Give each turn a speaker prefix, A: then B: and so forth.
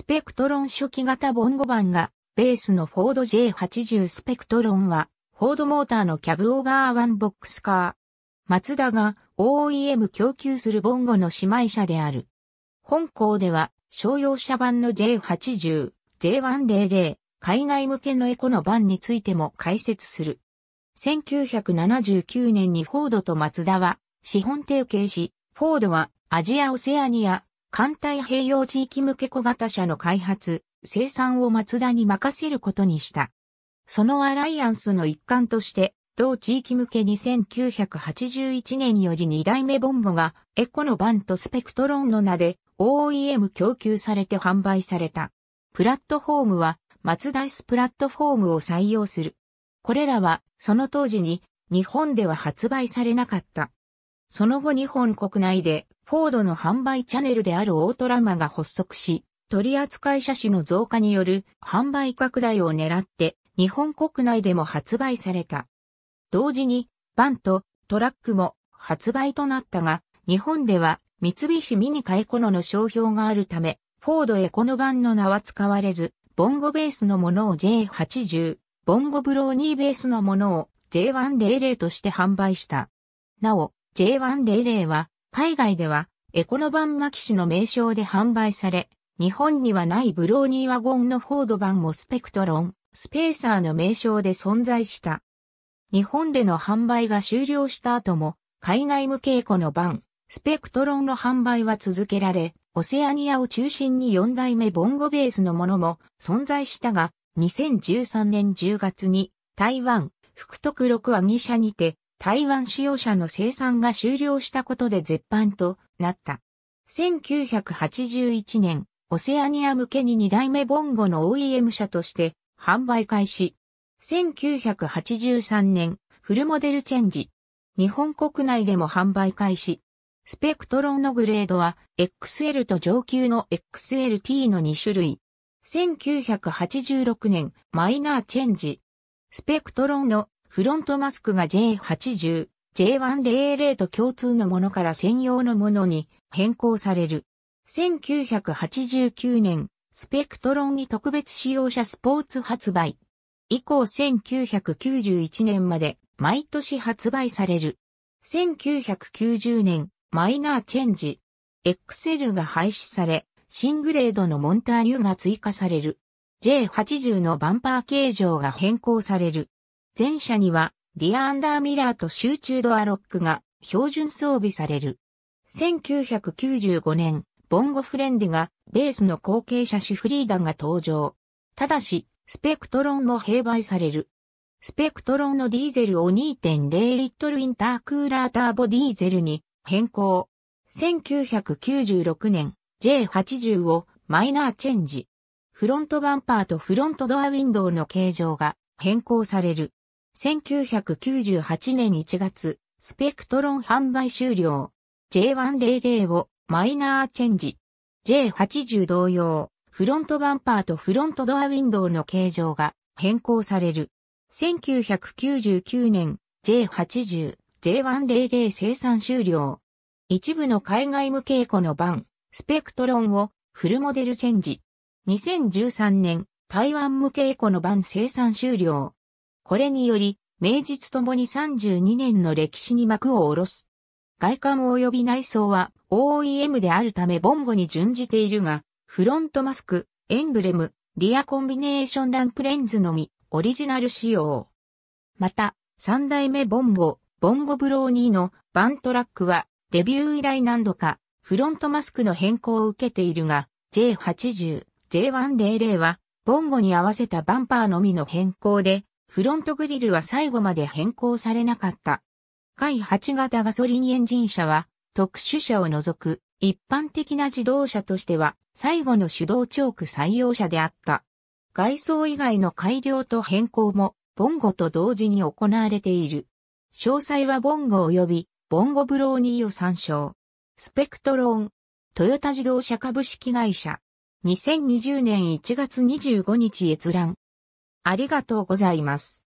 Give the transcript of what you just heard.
A: スペクトロン初期型ボンゴ版が、ベースのフォード J80 スペクトロンは、フォードモーターのキャブオーバーワンボックスカー。マツダが OEM 供給するボンゴの姉妹車である。本校では、商用車版の J80、J100、海外向けのエコの版についても解説する。1979年にフォードとマツダは資本提携し、フォードはアジア・オセアニア、艦隊併用地域向け小型車の開発、生産を松田に任せることにした。そのアライアンスの一環として、同地域向け2981年より2代目ボンボがエコのバンとスペクトロンの名で OEM 供給されて販売された。プラットフォームは松田ダスプラットフォームを採用する。これらはその当時に日本では発売されなかった。その後日本国内でフォードの販売チャンネルであるオートラマが発足し、取扱車種の増加による販売拡大を狙って日本国内でも発売された。同時に、バンとトラックも発売となったが、日本では三菱ミニカエコノの商標があるため、フォードエコノ版の名は使われず、ボンゴベースのものを J80、ボンゴブローニーベースのものを J100 として販売した。なお、J100 は、海外では、エコノバンマキシの名称で販売され、日本にはないブローニーワゴンのフォード版もスペクトロン、スペーサーの名称で存在した。日本での販売が終了した後も、海外向けエコバン、スペクトロンの販売は続けられ、オセアニアを中心に4代目ボンゴベースのものも存在したが、2013年10月に台湾、福徳六和2社にて台湾使用車の生産が終了したことで絶版となった。1981年、オセアニア向けに2代目ボンゴの OEM 車として販売開始。1983年、フルモデルチェンジ。日本国内でも販売開始。スペクトロンのグレードは XL と上級の XLT の2種類。1986年マイナーチェンジ。スペクトロンのフロントマスクが J80、J100 と共通のものから専用のものに変更される。1989年、スペクトロンに特別使用者スポーツ発売。以降1991年まで毎年発売される。1990年、マイナーチェンジ。XL が廃止され、シングレードのモンターニュが追加される。J80 のバンパー形状が変更される。前者には、ディア・アンダーミラーと集中ドアロックが標準装備される。1995年、ボンゴフレンディがベースの後継車種フリーダンが登場。ただし、スペクトロンも併売される。スペクトロンのディーゼルを2.0リットルインタークーラーターボディーゼルに変更。1996年 J80 をマイナーチェンジ。フロントバンパーとフロントドアウィンドウの形状が変更される。1998年1月、スペクトロン販売終了。J100 をマイナーチェンジ。J80 同様、フロントバンパーとフロントドアウィンドウの形状が変更される。1999年 J80、J100 生産終了。一部の海外向けエの版、スペクトロンをフルモデルチェンジ。2013年、台湾向けエの版生産終了。これにより、名実ともに32年の歴史に幕を下ろす。外観及び内装は OEM であるためボンゴに準じているが、フロントマスク、エンブレム、リアコンビネーションランプレンズのみ、オリジナル仕様。また、三代目ボンゴ、ボンゴブローニーのバントラックは、デビュー以来何度か、フロントマスクの変更を受けているが、J80、J100 は、ボンゴに合わせたバンパーのみの変更で、フロントグリルは最後まで変更されなかった。回8型ガソリンエンジン車は、特殊車を除く一般的な自動車としては最後の手動チョーク採用車であった。外装以外の改良と変更も、ボンゴと同時に行われている。詳細はボンゴ及び、ボンゴブローニーを参照。スペクトロン、トヨタ自動車株式会社。2020年1月25日閲覧。ありがとうございます。